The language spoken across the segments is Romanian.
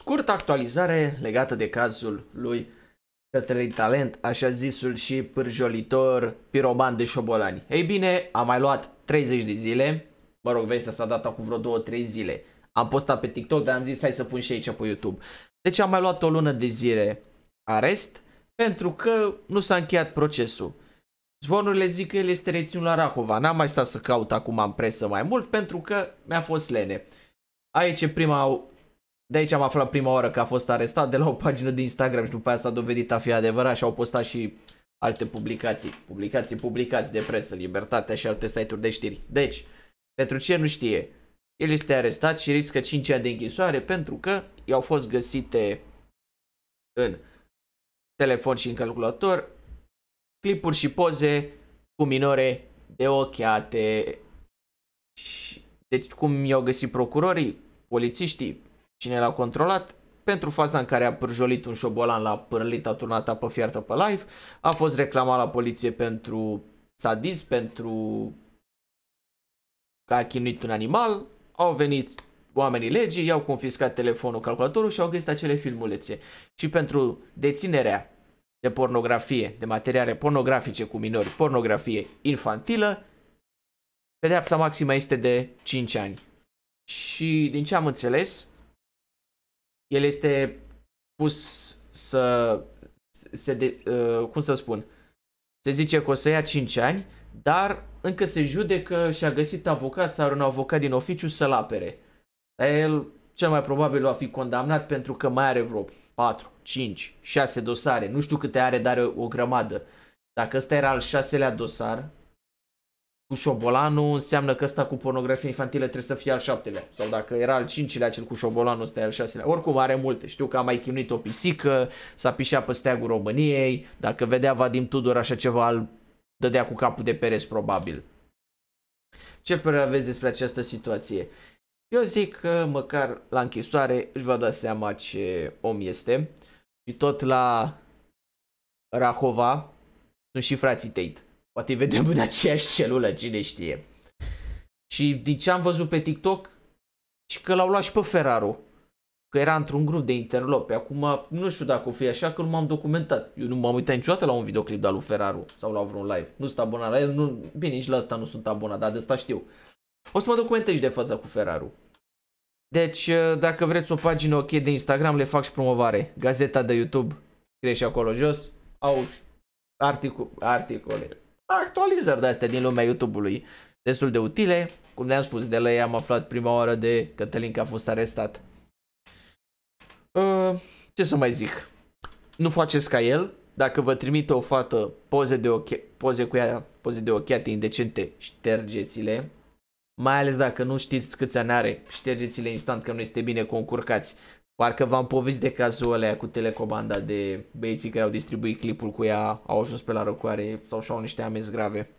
scurtă actualizare legată de cazul lui către talent, așa zisul și pârjolitor piroman de șobolani. Ei bine, am mai luat 30 de zile, mă rog, vestea s-a dat acum vreo 2-3 zile. Am postat pe TikTok, dar am zis hai să pun și aici pe YouTube. Deci am mai luat o lună de zile arest, pentru că nu s-a încheiat procesul. Zvonurile zic că el este reținut la Rahova. N-am mai stat să caut acum în presă mai mult pentru că mi-a fost lene. Aici e prima de aici am aflat prima oară că a fost arestat de la o pagină de Instagram și după aia s-a dovedit a fi adevărat și au postat și alte publicații, publicații, publicații de presă, Libertatea și alte site-uri de știri. Deci, pentru ce nu știe, el este arestat și riscă 5 ani de închisoare pentru că i-au fost găsite în telefon și în calculator clipuri și poze cu minore de ochiate. Deci cum i-au găsit procurorii, polițiștii, Cine l-a controlat? Pentru faza în care a pârjolit un șobolan, la pârlit, a turnat apă fiartă pe live, a fost reclamat la poliție pentru sadism, pentru că a chinuit un animal, au venit oamenii legii, i-au confiscat telefonul, calculatorul și au găsit acele filmulețe. Și pentru deținerea de pornografie, de materiale pornografice cu minori, pornografie infantilă, pedeapsa maximă este de 5 ani. Și din ce am înțeles, el este pus să se de, uh, cum să spun, se zice că o să ia 5 ani, dar încă se judecă și a găsit avocat sau un avocat din oficiu să-l apere. Dar el cel mai probabil va fi condamnat pentru că mai are vreo 4, 5, 6 dosare, nu știu câte are, dar o grămadă. Dacă ăsta era al șaselea dosar, cu șobolanul înseamnă că ăsta cu pornografie infantilă trebuie să fie al șaptelea. Sau dacă era al cincilea cel cu șobolanul ăsta e al șaselea. Oricum are multe. Știu că a mai chinuit o pisică, s-a pișat pe steagul României. Dacă vedea Vadim Tudor așa ceva, îl dădea cu capul de pereți probabil. Ce părere aveți despre această situație? Eu zic că măcar la închisoare își va da seama ce om este. Și tot la Rahova sunt și frații Tate Poate vedem în aceeași celulă, cine știe. Și din ce am văzut pe TikTok, și că l-au luat și pe Ferraru. Că era într-un grup de interlopi. Acum nu știu dacă o fi așa, că nu m-am documentat. Eu nu m-am uitat niciodată la un videoclip de-al lui Ferraru sau la vreun live. Nu sunt abonat la el, nu... bine, nici la asta nu sunt abonat, dar de asta știu. O să mă documentez de față cu Ferraru. Deci, uh, dacă vreți o pagină ok de Instagram, le fac și promovare. Gazeta de YouTube, scrie și acolo jos, au articol, articole actualizări de-astea din lumea YouTube-ului destul de utile. Cum ne-am spus, de la ei am aflat prima oară de Cătălin că a fost arestat. Uh, ce să mai zic? Nu faceți ca el. Dacă vă trimite o fată poze, de ochi- poze cu ea, poze de ochiate indecente, ștergeți-le. Mai ales dacă nu știți câți ani are, ștergeți-le instant că nu este bine concurcați. Parcă v-am povestit de cazul ăla cu telecomanda de băieții care au distribuit clipul cu ea, au ajuns pe la răcoare sau și-au niște amenzi grave.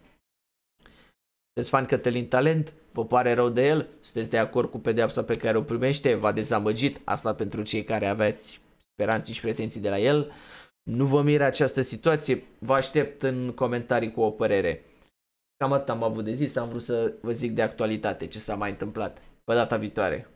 Sunteți fan Cătălin Talent? Vă pare rău de el? Sunteți de acord cu pedeapsa pe care o primește? V-a dezamăgit? Asta pentru cei care aveți speranții și pretenții de la el. Nu vă mire această situație, vă aștept în comentarii cu o părere. Cam atât am avut de zis, am vrut să vă zic de actualitate ce s-a mai întâmplat. Pe data viitoare!